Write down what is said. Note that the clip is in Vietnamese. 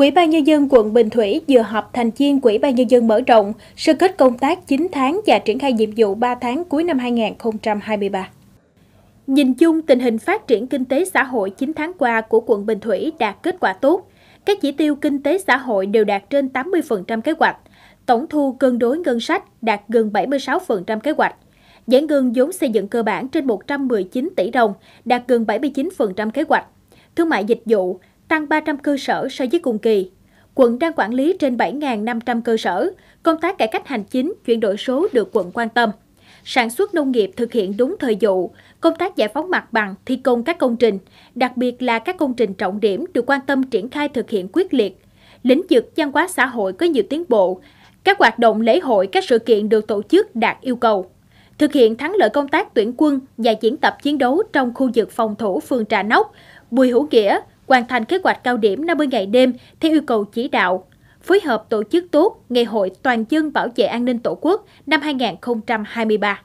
Quỹ ban nhân dân quận Bình Thủy vừa họp thành viên Quỹ ban nhân dân mở rộng, sơ kết công tác 9 tháng và triển khai nhiệm vụ 3 tháng cuối năm 2023. Nhìn chung, tình hình phát triển kinh tế xã hội 9 tháng qua của quận Bình Thủy đạt kết quả tốt. Các chỉ tiêu kinh tế xã hội đều đạt trên 80% kế hoạch. Tổng thu cân đối ngân sách đạt gần 76% kế hoạch. Giải ngân vốn xây dựng cơ bản trên 119 tỷ đồng, đạt gần 79% kế hoạch. Thương mại dịch vụ tăng 300 cơ sở so với cùng kỳ. Quận đang quản lý trên 7.500 cơ sở, công tác cải cách hành chính, chuyển đổi số được quận quan tâm. Sản xuất nông nghiệp thực hiện đúng thời vụ, công tác giải phóng mặt bằng, thi công các công trình, đặc biệt là các công trình trọng điểm được quan tâm triển khai thực hiện quyết liệt. Lĩnh vực văn hóa xã hội có nhiều tiến bộ, các hoạt động lễ hội, các sự kiện được tổ chức đạt yêu cầu thực hiện thắng lợi công tác tuyển quân và diễn tập chiến đấu trong khu vực phòng thủ phường Trà Nóc, Bùi Hữu Nghĩa, hoàn thành kế hoạch cao điểm 50 ngày đêm theo yêu cầu chỉ đạo, phối hợp tổ chức tốt Ngày hội Toàn dân Bảo vệ An ninh Tổ quốc năm 2023.